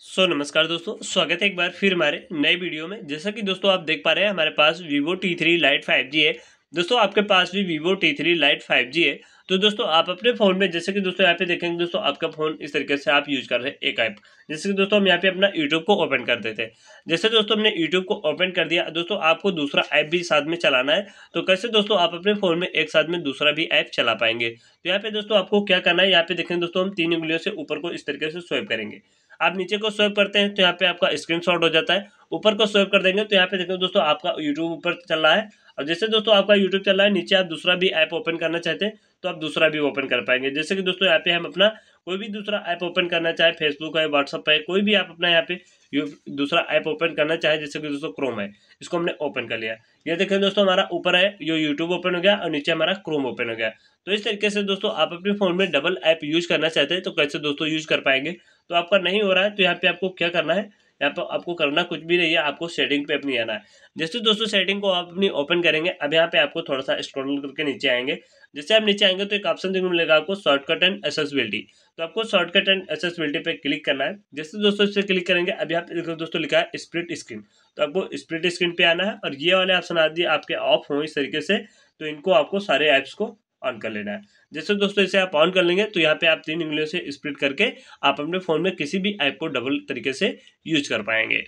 सो so, नमस्कार दोस्तों स्वागत है एक बार फिर हमारे नए वीडियो में जैसा कि दोस्तों आप देख पा रहे हैं हमारे पास vivo T three lite five G है दोस्तों आपके पास भी vivo T three lite five G है तो दोस्तों आप अपने फ़ोन में जैसे कि दोस्तों यहाँ पे देखेंगे दोस्तों आपका फ़ोन इस तरीके से आप यूज़ कर रहे हैं एक ऐप जैसे कि दोस्तों हम यहाँ पे अपना यूट्यूब को ओपन कर देते हैं जैसे दोस्तों हमने यूट्यूब को ओपन कर दिया दोस्तों आपको दूसरा ऐप भी साथ में चलाना है तो कैसे दोस्तों आप अपने फ़ोन में एक साथ में दूसरा भी ऐप चला पाएंगे तो यहाँ पे दोस्तों आपको क्या करना है यहाँ पे देखेंगे दोस्तों हम तीन उंगलियों से ऊपर को इस तरीके से स्वेप करेंगे आप नीचे को स्वेप करते हैं तो यहाँ पे आपका स्क्रीन हो जाता है ऊपर को स्वेप कर देंगे तो यहाँ पे देखो दोस्तों आपका यूट्यूब ऊपर चल रहा है और जैसे दोस्तों आपका यूट्यूब चल रहा है नीचे आप दूसरा भी ऐप ओपन करना चाहते हैं तो आप दूसरा भी ओपन कर पाएंगे जैसे कि दोस्तों यहाँ पे हम अपना कोई भी दूसरा ऐप ओपन करना चाहे फेसबुक है व्हाट्सअप है कोई भी आप अपना यहाँ पे दूसरा ऐप ओपन करना चाहे जैसे कि दोस्तों क्रोम है इसको हमने ओपन कर लिया ये देखें दोस्तों हमारा ऊपर है जो यूट्यूब ओपन हो गया और नीचे हमारा क्रोम ओपन हो गया तो इस तरीके से दोस्तों आप अपने फ़ोन में डबल ऐप यूज करना चाहते हैं तो कैसे दोस्तों यूज कर पाएंगे तो आपका नहीं हो रहा है तो यहाँ पे आपको क्या करना है यहाँ पर आपको करना कुछ भी नहीं है आपको सेटिंग पे अपनी आना है जैसे दोस्तों सेटिंग को आप अपनी ओपन करेंगे अब यहाँ पे आपको थोड़ा सा स्क्रॉल करके नीचे आएंगे जैसे आप नीचे आएंगे तो एक ऑप्शन देखने मिलेगा आपको शॉर्टकट एंड एसेसबिलिटी तो आपको शॉर्टकट एंड एसेसबिलिटी पे क्लिक करना है जैसे दोस्तों इस पर क्लिक करेंगे अब यहाँ पे दोस्तों लिखा है स्प्लिट स्क्रीन तो आपको स्प्लिट स्क्रीन पे आना है और ये वाले ऑप्शन आदि आपके ऑफ हों इस तरीके से तो इनको आपको सारे ऐप्स को ऑन कर लेना है जैसे दोस्तों इसे आप ऑन कर लेंगे तो यहाँ पे आप तीन उंगलियों से स्प्लिट करके आप अपने फ़ोन में किसी भी ऐप को डबल तरीके से यूज कर पाएंगे